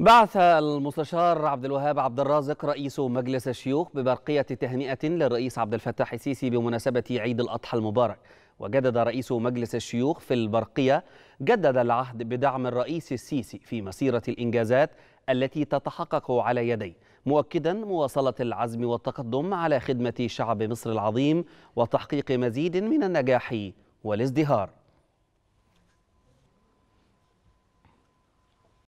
بعث المستشار عبد الوهاب عبد الرازق رئيس مجلس الشيوخ ببرقية تهنئة للرئيس عبد الفتاح السيسي بمناسبة عيد الأضحى المبارك وجدد رئيس مجلس الشيوخ في البرقية جدد العهد بدعم الرئيس السيسي في مسيرة الإنجازات التي تتحقق على يديه مؤكدا مواصلة العزم والتقدم على خدمة شعب مصر العظيم وتحقيق مزيد من النجاح والازدهار